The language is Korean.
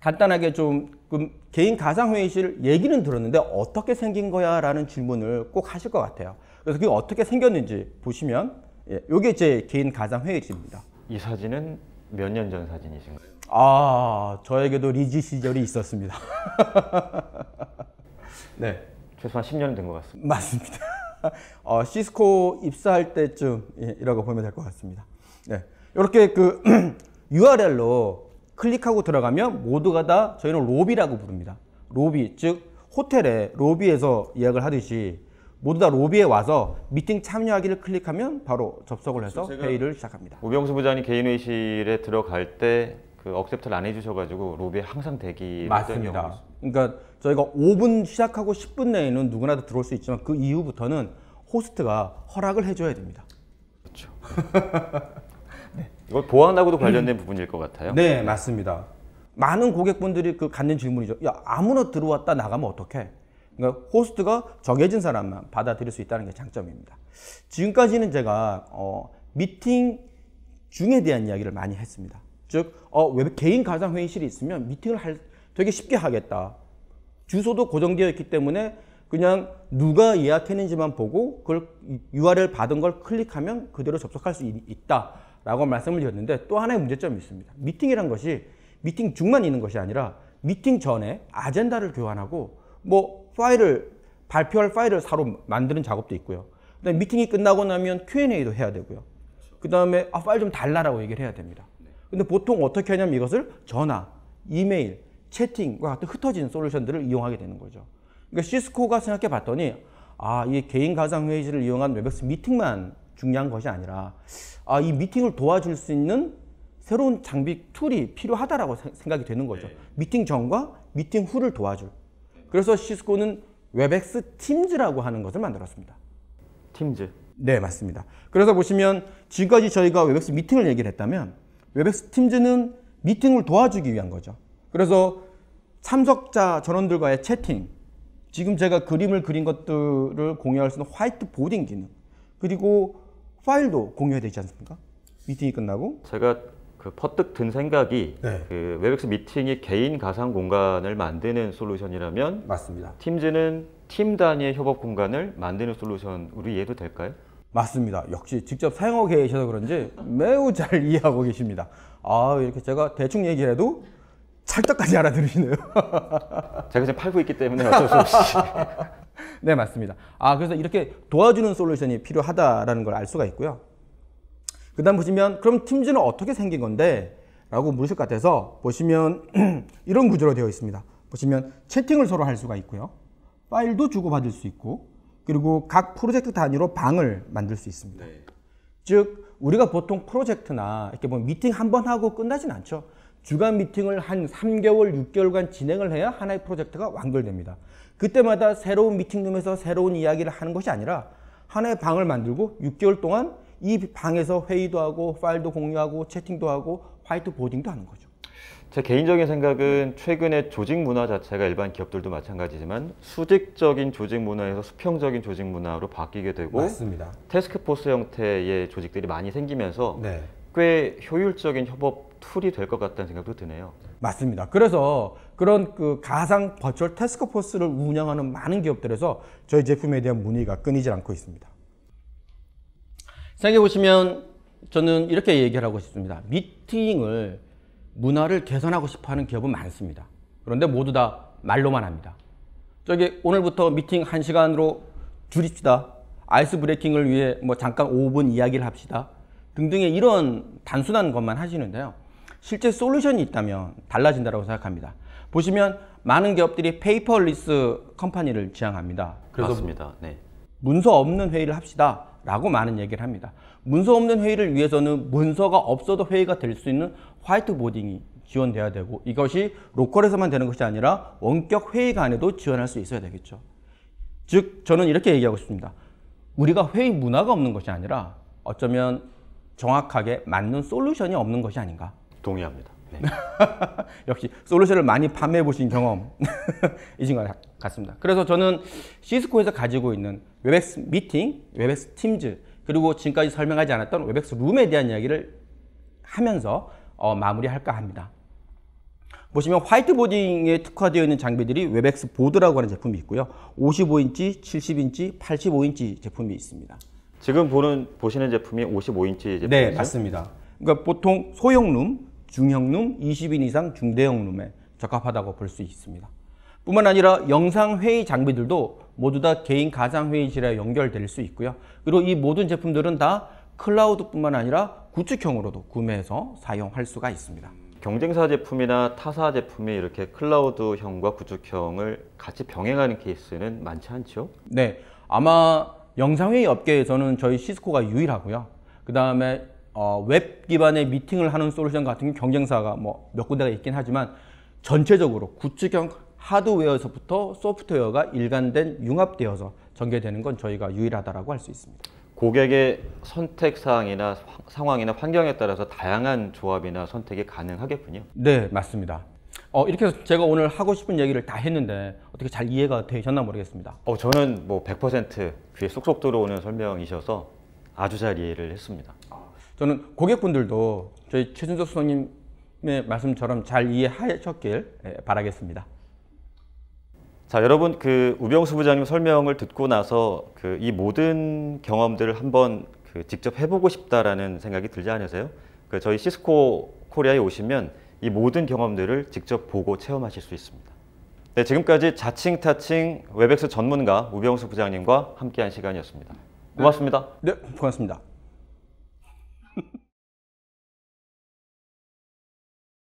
간단하게 좀 그 개인 가상회의실 얘기는 들었는데 어떻게 생긴 거야 라는 질문을 꼭 하실 것 같아요 그래서 그게 어떻게 생겼는지 보시면 예, 이게 제 개인 가상회의실입니다 이 사진은 몇 년 전 사진이신가요? 아 저에게도 리지 시절이 있었습니다 네. 최소한 10년 된것 같습니다. 맞습니다. 어, 시스코 입사할 때쯤 예, 이라고 보면 될 것 같습니다. 네. 이렇게 그 URL로 클릭하고 들어가면 모두가 다 저희는 로비라고 부릅니다. 로비, 즉 호텔의 로비에서 예약을 하듯이 모두 다 로비에 와서 미팅 참여하기를 클릭하면 바로 접속을 해서 회의를 시작합니다. 우병수 부장이 개인회실에 들어갈 때 그 억셉트를 안 해주셔가지고 로비에 항상 대기 맞습니다. 그러니까 저희가 5분 시작하고 10분 내에는 누구나 다 들어올 수 있지만 그 이후부터는 호스트가 허락을 해줘야 됩니다. 그렇죠. 네. 이걸 보안하고도 관련된 음. 부분일 것 같아요. 네, 맞습니다. 많은 고객분들이 그 갖는 질문이죠. 야, 아무나 들어왔다 나가면 어떡해? 그러니까 호스트가 정해진 사람만 받아들일 수 있다는 게 장점입니다. 지금까지는 제가 어, 미팅 중에 대한 이야기를 많이 했습니다. 즉, 어, 개인 가상 회의실이 있으면 미팅을 할, 되게 쉽게 하겠다. 주소도 고정되어 있기 때문에 그냥 누가 예약했는지만 보고 그걸 URL 받은 걸 클릭하면 그대로 접속할 수 있다라고 말씀을 드렸는데 또 하나의 문제점이 있습니다. 미팅이란 것이 미팅 중만 있는 것이 아니라 미팅 전에 아젠다를 교환하고 뭐 파일을 발표할 파일을 사로 만드는 작업도 있고요. 그다음 미팅이 끝나고 나면 Q&A도 해야 되고요. 그다음에 아, 파일 좀 달라라고 얘기를 해야 됩니다. 근데 보통 어떻게 하냐면 이것을 전화, 이메일, 채팅과 같은 흩어진 솔루션들을 이용하게 되는 거죠. 그러니까 시스코가 생각해 봤더니 아, 이 개인 가상 회의지를 이용한 웹엑스 미팅만 중요한 것이 아니라 아, 이 미팅을 도와줄 수 있는 새로운 장비 툴이 필요하다라고 생각이 되는 거죠. 네. 미팅 전과 미팅 후를 도와줄. 그래서 시스코는 웹엑스 팀즈라고 하는 것을 만들었습니다. 팀즈. 네, 맞습니다. 그래서 보시면 지금까지 저희가 웹엑스 미팅을 얘기를 했다면 웹엑스 팀즈는 미팅을 도와주기 위한 거죠. 그래서 참석자 전원들과의 채팅, 지금 제가 그림을 그린 것들을 공유할 수 있는 화이트 보딩 기능, 그리고 파일도 공유되지 해야 않습니까? 미팅이 끝나고 제가 그 퍼뜩 든 생각이 네. 그 웹엑스 미팅이 개인 가상 공간을 만드는 솔루션이라면 맞습니다. 팀즈는 팀 단위의 협업 공간을 만드는 솔루션으로 이해도 될까요? 맞습니다. 역시 직접 사용하고 계셔서 그런지 매우 잘 이해하고 계십니다. 아 이렇게 제가 대충 얘기해도 찰떡까지 알아들으시네요. 제가 지금 팔고 있기 때문에 어쩔 수 없이. 네, 맞습니다. 아, 그래서 이렇게 도와주는 솔루션이 필요하다라는 걸 알 수가 있고요. 그 다음 보시면, 그럼 팀즈는 어떻게 생긴 건데? 라고 물으실 것 같아서 보시면 이런 구조로 되어 있습니다. 보시면 채팅을 서로 할 수가 있고요. 파일도 주고받을 수 있고, 그리고 각 프로젝트 단위로 방을 만들 수 있습니다. 네. 즉, 우리가 보통 프로젝트나 이렇게 보면 뭐 미팅 한 번 하고 끝나진 않죠. 주간 미팅을 한 3개월, 6개월간 진행을 해야 하나의 프로젝트가 완결됩니다. 그때마다 새로운 미팅룸에서 새로운 이야기를 하는 것이 아니라 하나의 방을 만들고 6개월 동안 이 방에서 회의도 하고 파일도 공유하고 채팅도 하고 화이트보딩도 하는 거죠. 제 개인적인 생각은 최근에 조직 문화 자체가 일반 기업들도 마찬가지지만 수직적인 조직 문화에서 수평적인 조직 문화로 바뀌게 되고 맞습니다. 태스크포스 형태의 조직들이 많이 생기면서 네. 꽤 효율적인 협업 툴이 될 것 같다는 생각도 드네요. 맞습니다. 그래서 그런 그 가상 버추얼 테스크포스를 운영하는 많은 기업들에서 저희 제품에 대한 문의가 끊이질 않고 있습니다. 생각해 보시면 저는 이렇게 얘기를 하고 싶습니다. 미팅을 문화를 개선하고 싶어하는 기업은 많습니다. 그런데 모두 다 말로만 합니다. 저기 오늘부터 미팅 1시간으로 줄입시다. 아이스 브레이킹을 위해 뭐 잠깐 5분 이야기를 합시다. 등등의 이런 단순한 것만 하시는데요. 실제 솔루션이 있다면 달라진다고 생각합니다. 보시면 많은 기업들이 페이퍼리스 컴퍼니를 지향합니다. 그래서 맞습니다. 뭐 네. 문서 없는 회의를 합시다. 라고 많은 얘기를 합니다. 문서 없는 회의를 위해서는 문서가 없어도 회의가 될 수 있는 화이트보딩이 지원돼야 되고 이것이 로컬에서만 되는 것이 아니라 원격 회의관에도 지원할 수 있어야 되겠죠. 즉 저는 이렇게 얘기하고 싶습니다. 우리가 회의 문화가 없는 것이 아니라 어쩌면 정확하게 맞는 솔루션이 없는 것이 아닌가 동의합니다. 네. 역시 솔루션을 많이 판매해 보신 경험이신 것 같습니다. 그래서 저는 시스코에서 가지고 있는 웹엑스 미팅, 웹엑스 팀즈 그리고 지금까지 설명하지 않았던 웹엑스 룸에 대한 이야기를 하면서 어, 마무리할까 합니다. 보시면 화이트보딩에 특화되어 있는 장비들이 웹엑스 보드라고 하는 제품이 있고요. 55인치, 70인치, 85인치 제품이 있습니다. 지금 보는 보시는 제품이 55인치 제품이죠? 네, 맞습니다. 그러니까 보통 소형 룸, 중형룸, 20인 이상 중대형룸에 적합하다고 볼 수 있습니다. 뿐만 아니라 영상회의 장비들도 모두 다 개인 가상회의실에 연결될 수 있고요. 그리고 이 모든 제품들은 다 클라우드뿐만 아니라 구축형으로도 구매해서 사용할 수가 있습니다. 경쟁사 제품이나 타사 제품이 이렇게 클라우드형과 구축형을 같이 병행하는 케이스는 많지 않죠? 네, 아마 영상회의 업계에서는 저희 시스코가 유일하고요. 그 다음에 어, 웹 기반의 미팅을 하는 솔루션 같은 경쟁사가 뭐 몇 군데가 있긴 하지만 전체적으로 구축형 하드웨어에서부터 소프트웨어가 일관된 융합되어서 전개되는 건 저희가 유일하다라고 할 수 있습니다. 고객의 선택 사항이나 상황이나 환경에 따라서 다양한 조합이나 선택이 가능하겠군요. 네, 맞습니다. 어, 이렇게 해서 제가 오늘 하고 싶은 얘기를 다 했는데 어떻게 잘 이해가 되셨나 모르겠습니다. 어, 저는 뭐 100% 귀에 쏙쏙 들어오는 설명이셔서 아주 잘 이해를 했습니다. 저는 고객분들도 저희 최준석 수석님의 말씀처럼 잘 이해하셨길 예, 바라겠습니다. 자, 여러분 그 우병수 부장님 설명을 듣고 나서 그 이 모든 경험들을 한번 그 직접 해보고 싶다라는 생각이 들지 않으세요? 그 저희 시스코 코리아에 오시면 이 모든 경험들을 직접 보고 체험하실 수 있습니다. 네, 지금까지 자칭 타칭 웹엑스 전문가 우병수 부장님과 함께한 시간이었습니다. 고맙습니다. 네, 네 고맙습니다.